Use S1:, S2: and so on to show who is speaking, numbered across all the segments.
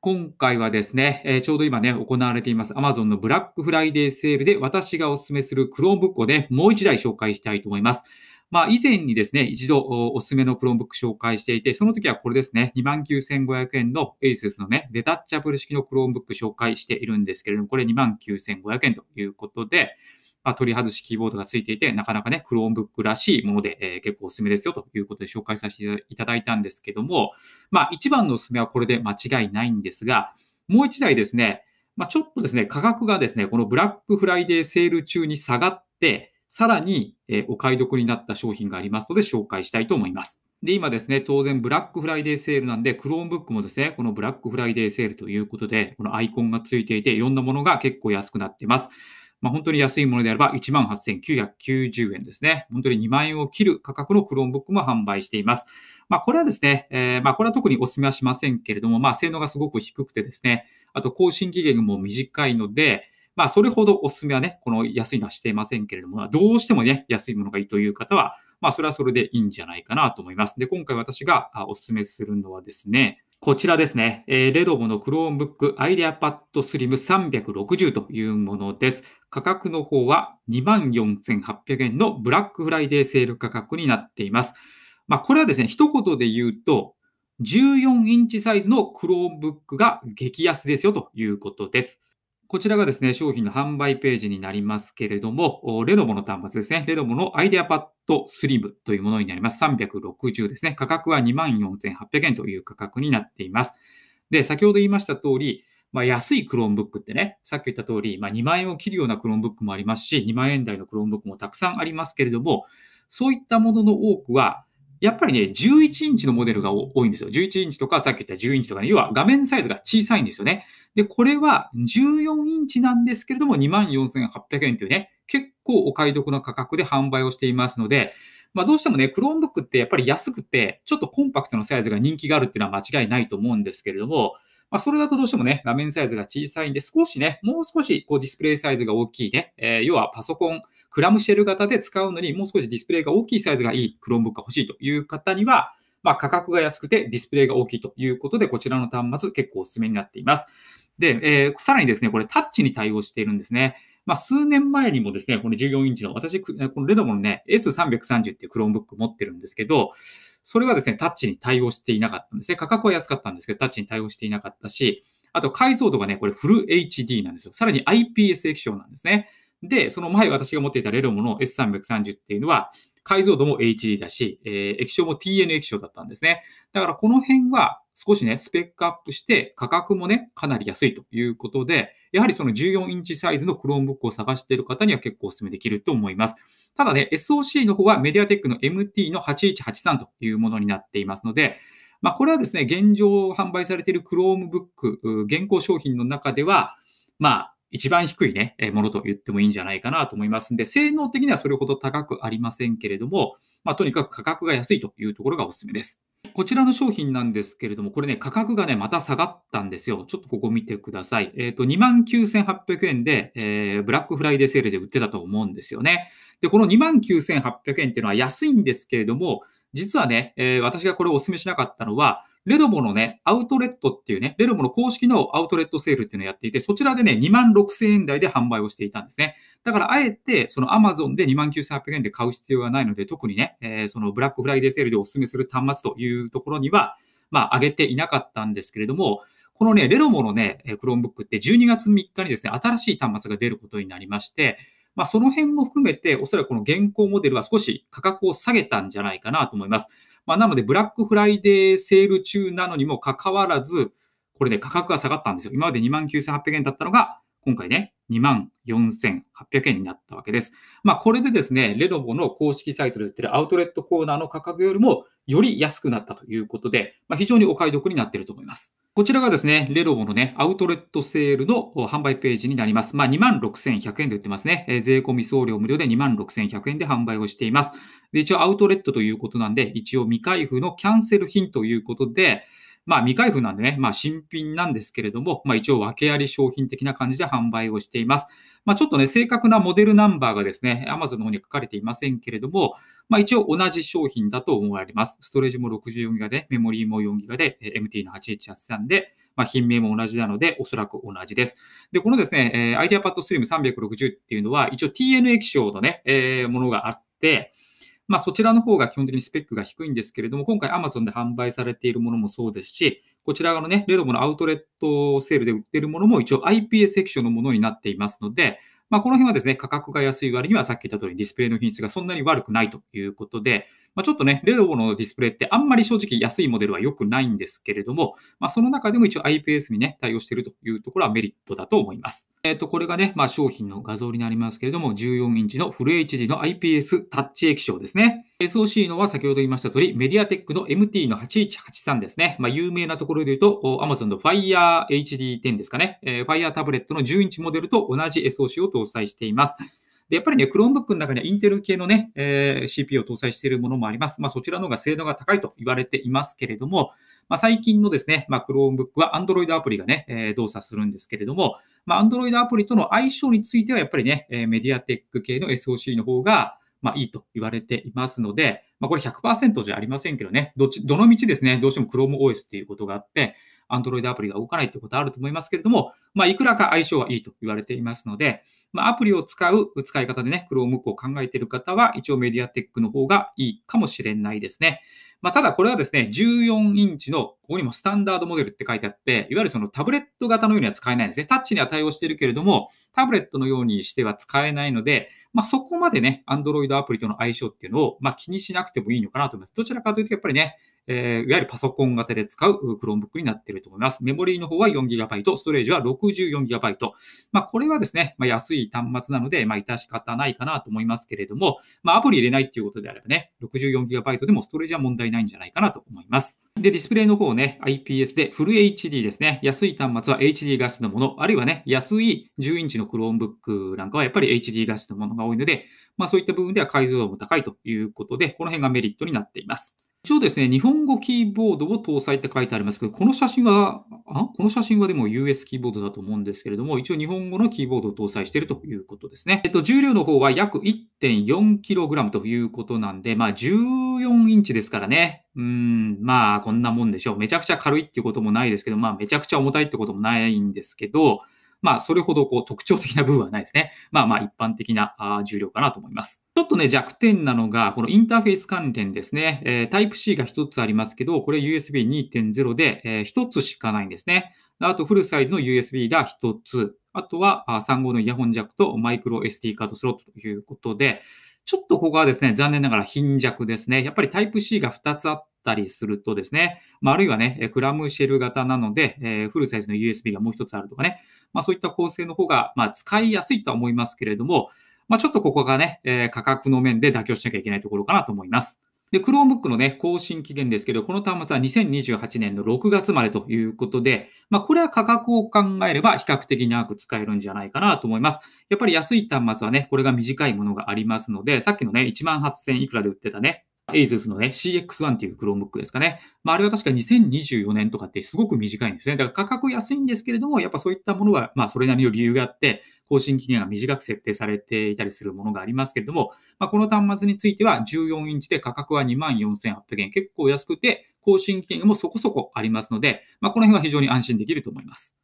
S1: 今回はですね、えー、ちょうど今ね、行われています Amazon のブラックフライデーセールで私がお勧めする Chromebook をね、もう一台紹介したいと思います。まあ以前にですね、一度おすすめの Chromebook 紹介していて、その時はこれですね、29,500円の ASUS のね、デタッチャブル式の Chromebook 紹介しているんですけれども、これ29,500円ということで、まあ、取り外しキーボードが付いていて、なかなかね、Chromebook らしいもので、えー、結構おすすめですよということで紹介させていただいたんですけども、まあ、一番のおすすめはこれで間違いないんですが、もう一台ですね、まあ、ちょっとですね、価格がですね、このブラックフライデーセール中に下がって、さらに、えお買い得になった商品がありますので紹介したいと思います。で、今ですね、当然ブラックフライデーセールなんで、クローンブックもですね、このブラックフライデーセールということで、このアイコンがついていて、いろんなものが結構安くなってます。まあ、本当に安いものであれば18,990円ですね。本当に2万円を切る価格の Chromebook も販売しています。まあ、これはですね、えー、まあ、これは特にお勧めはしませんけれども、まあ、性能がすごく低くてですね、あと更新期限も短いので、まあ、それほどお勧めはね、この安いのはしていませんけれども、どうしてもね、安いものがいいという方は、まあ、それはそれでいいんじゃないかなと思います。で、今回私がお勧めするのはですね、こちらですね、えー、レドボの Chromebook IdeaPad Slim 360というものです。価格の方は24,800円のブラックフライデーセール価格になっています。まあ、これはですね、一言で言うと、14インチサイズの Chromebook が激安ですよということです。こちらがですね、商品の販売ページになりますけれども、レノボの端末ですね。レノボのアイデアパッドスリムというものになります。360ですね。価格は24,800円という価格になっています。で、先ほど言いました通り、まあ、安いクローンブックってね、さっき言った通り、まあ、2万円を切るようなクローンブックもありますし、2万円台のクローンブックもたくさんありますけれども、そういったものの多くは、やっぱりね、11インチのモデルが多いんですよ。11インチとか、さっき言った10インチとかね、要は画面サイズが小さいんですよね。で、これは14インチなんですけれども、24,800円というね、結構お買い得な価格で販売をしていますので、まあどうしてもね、Chromebook ってやっぱり安くて、ちょっとコンパクトなサイズが人気があるっていうのは間違いないと思うんですけれども、まあ、それだとどうしてもね、画面サイズが小さいんで、少しね、もう少しこうディスプレイサイズが大きいね、えー、要はパソコン、クラムシェル型で使うのに、もう少しディスプレイが大きいサイズがいい Chromebook が欲しいという方には、まあ、価格が安くてディスプレイが大きいということで、こちらの端末結構お勧めになっています。で、えー、さらにですね、これタッチに対応しているんですね。まあ、数年前にもですね、この14インチの、私、このレドモのね、S330 っていう Chromebook 持ってるんですけど、それはですね、タッチに対応していなかったんですね。価格は安かったんですけど、タッチに対応していなかったし、あと解像度がね、これフル HD なんですよ。さらに IPS 液晶なんですね。で、その前私が持っていたレロモの S330 っていうのは、解像度も HD だし、えー、液晶も TN 液晶だったんですね。だからこの辺は少しね、スペックアップして価格もね、かなり安いということで、やはりその14インチサイズの Chromebook を探している方には結構お勧めできると思います。ただね、SOC の方はメディアテックの MT の8183というものになっていますので、まあ、これはですね、現状販売されている Chromebook、現行商品の中では、まあ、一番低いね、ものと言ってもいいんじゃないかなと思いますんで、性能的にはそれほど高くありませんけれども、まあ、とにかく価格が安いというところがおすすめです。こちらの商品なんですけれども、これね、価格がね、また下がったんですよ。ちょっとここ見てください。えっ、ー、と、29,800円で、えー、ブラックフライデーセールで売ってたと思うんですよね。で、この29,800円っていうのは安いんですけれども、実はね、えー、私がこれをお勧めしなかったのは、レドモのね、アウトレットっていうね、レドモの公式のアウトレットセールっていうのをやっていて、そちらでね、2万6000円台で販売をしていたんですね。だから、あえて、その Amazon で2万9800円で買う必要がないので、特にね、えー、そのブラックフライデーセールでお勧めする端末というところには、まあ、上げていなかったんですけれども、このね、レドモのね、Chromebook って12月3日にですね、新しい端末が出ることになりまして、まあ、その辺も含めて、おそらくこの現行モデルは少し価格を下げたんじゃないかなと思います。まあ、なので、ブラックフライデーセール中なのにもかかわらず、これね、価格が下がったんですよ。今まで29,800円だったのが、今回ね、24,800円になったわけです。まあ、これでですね、レノボの公式サイトで売ってるアウトレットコーナーの価格よりも、より安くなったということで、まあ、非常にお買い得になっていると思います。こちらがですね、レロボのね、アウトレットセールの販売ページになります。まあ、26,100円で売ってますね。えー、税込み送料無料で26,100円で販売をしています。で、一応アウトレットということなんで、一応未開封のキャンセル品ということで、まあ未開封なんでね、まあ新品なんですけれども、まあ一応訳あり商品的な感じで販売をしています。まあちょっとね、正確なモデルナンバーがですね、Amazon の方に書かれていませんけれども、まあ一応同じ商品だと思われます。ストレージも 64GB で、メモリーも 4GB で、MT の8183で、まあ、品名も同じなので、おそらく同じです。で、このですね、えー、IdeaPad s l 360っていうのは、一応 TN 液晶のね、えー、ものがあって、まあ、そちらの方が基本的にスペックが低いんですけれども、今回 Amazon で販売されているものもそうですし、こちら側のね、レドモのアウトレットセールで売っているものも一応 IPS セクションのものになっていますので、まあ、この辺はですね、価格が安い割にはさっき言った通りディスプレイの品質がそんなに悪くないということで、まあ、ちょっとね、レノボのディスプレイってあんまり正直安いモデルは良くないんですけれども、まあ、その中でも一応 IPS にね、対応しているというところはメリットだと思います。えっ、ー、と、これがね、まあ、商品の画像になりますけれども、14インチのフル HD の IPS タッチ液晶ですね。SOC のは先ほど言いました通り、メディアテックの MT の8183ですね。まあ、有名なところで言うと、Amazon の Fire HD10 ですかね。え Fire タブレットの10インチモデルと同じ SOC を搭載しています。で、やっぱりね、Chromebook の中にはインテル系のね、えー、CPU を搭載しているものもあります。まあ、そちらの方が性能が高いと言われていますけれども、まあ、最近のですね、まあ、Chromebook は Android アプリがね、えー、動作するんですけれども、まあ、Android アプリとの相性については、やっぱりね、えー、メディアテック系の SOC の方が、まあ、いいと言われていますので、まあ、これ100%じゃありませんけどね、どっち、どの道ですね、どうしても Chrome OS っていうことがあって、Android アプリが動かないってことはあると思いますけれども、まあ、いくらか相性はいいと言われていますので、まあ、アプリを使う使い方でね、Chromebook を考えている方は、一応メディアテックの方がいいかもしれないですね。まあ、ただこれはですね、14インチの、ここにもスタンダードモデルって書いてあって、いわゆるそのタブレット型のようには使えないんですね。タッチには対応しているけれども、タブレットのようにしては使えないので、まあ、そこまでね、Android アプリとの相性っていうのを、まあ、気にしなくてもいいのかなと思います。どちらかというと、やっぱりね、えー、いわゆるパソコン型で使う Chromebook になっていると思います。メモリーの方は 4GB、ストレージは 64GB。まあ、これはですね、まあ、安い端末なので、まあ、致し方ないかなと思いますけれども、まあ、アプリ入れないっていうことであればね、64GB でもストレージは問題ないんじゃないかなと思います。で、ディスプレイの方ね、IPS でフル HD ですね。安い端末は HD 画質のもの、あるいはね、安い10インチの Chromebook なんかはやっぱり HD 画質のものが多いので、まあそういった部分では解像度も高いということで、この辺がメリットになっています。一応ですね、日本語キーボードを搭載って書いてありますけど、この写真は、あこの写真はでも US キーボードだと思うんですけれども、一応日本語のキーボードを搭載しているということですね。えっと、重量の方は約 1.4kg ということなんで、まあ14インチですからね。うん、まあこんなもんでしょう。めちゃくちゃ軽いっていうこともないですけど、まあめちゃくちゃ重たいってこともないんですけど、まあそれほどこう特徴的な部分はないですね。まあまあ一般的な重量かなと思います。ちょっとね、弱点なのが、このインターフェース関連ですね。えー、Type-C が1つありますけど、これ USB2.0 で、えー、1つしかないんですね。あと、フルサイズの USB が1つ。あとは、3号のイヤホンジャックとマイクロ SD カードスロットということで、ちょっとここはですね、残念ながら貧弱ですね。やっぱりタイプ c が2つあったりするとですね、まあ、あるいはね、クラムシェル型なので、えー、フルサイズの USB がもう1つあるとかね、まあ、そういった構成の方が、まあ、使いやすいとは思いますけれども、まあ、ちょっとここがね、えー、価格の面で妥協しなきゃいけないところかなと思います。で、Chromebook のね、更新期限ですけど、この端末は2028年の6月までということで、まあ、これは価格を考えれば比較的長く使えるんじゃないかなと思います。やっぱり安い端末はね、これが短いものがありますので、さっきのね、1万8000いくらで売ってたね、ASUS のね、CX1 っていう Chromebook ですかね。まあ、あれは確か2024年とかってすごく短いんですね。だから価格安いんですけれども、やっぱそういったものは、まあ、それなりの理由があって、更新期限が短く設定されていたりするものがありますけれども、まあ、この端末については14インチで価格は24,800円。結構安くて、更新期限もそこそこありますので、まあ、この辺は非常に安心できると思います。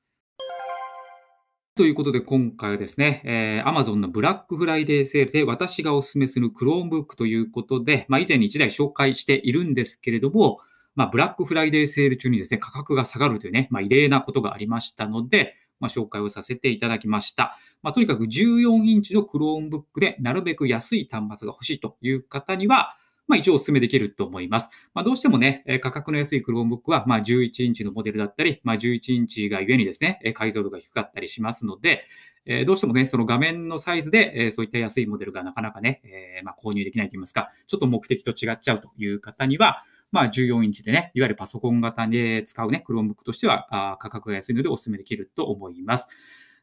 S1: ということで、今回はですね、えー、Amazon のブラックフライデーセールで私がお勧めする Chromebook ということで、まあ、以前に1台紹介しているんですけれども、まあ、ブラックフライデーセール中にですね、価格が下がるというね、まあ、異例なことがありましたので、まあ、紹介をさせていただきました。まあ、とにかく14インチの Chromebook でなるべく安い端末が欲しいという方には、まあ、一応お勧めできると思います。まあ、どうしてもね、価格の安い Chromebook は、まあ、11インチのモデルだったり、まあ、11インチがゆえにですね、解像度が低かったりしますので、えどうしてもね、その画面のサイズで、えそういった安いモデルがなかなかね、えまあ、購入できないといいますか、ちょっと目的と違っちゃうという方には、まあ、14インチでね、いわゆるパソコン型で使うね、Chromebook としては、あ価格が安いのでお勧めできると思います。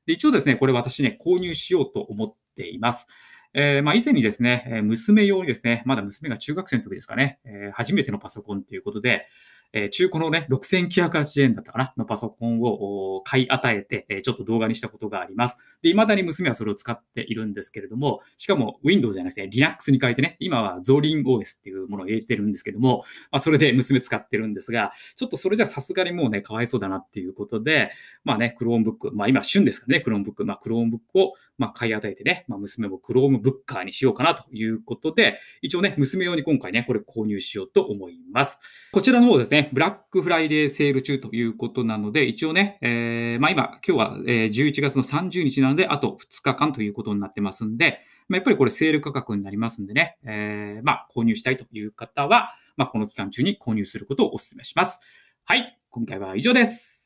S1: で一応ですね、これ私ね、購入しようと思っています。えー、まあ、以前にですね、娘用にですね、まだ娘が中学生の時ですかね、えー、初めてのパソコンということで、えー、中古のね、6980円だったかな、のパソコンを買い与えて、えちょっと動画にしたことがあります。で、未だに娘はそれを使っているんですけれども、しかも Windows じゃなくて Linux に変えてね、今は z o r i n o s っていうものを入れてるんですけども、まあ、それで娘使ってるんですが、ちょっとそれじゃさすがにもうね、かわいそうだなっていうことで、まあね、Chromebook、まあ今旬ですからね、Chromebook、まあ Chromebook をまあ買い与えてね、まあ娘も Chromebooker にしようかなということで、一応ね、娘用に今回ね、これ購入しようと思います。こちらの方ですね、ブラックフライデーセール中ということなので、一応ね、えー、まあ今、今日は11月の30日なので、あと2日間ということになってますんで、まあ、やっぱりこれセール価格になりますんでね、えー、まあ購入したいという方は、まあこの期間中に購入することをお勧めします。はい、今回は以上です。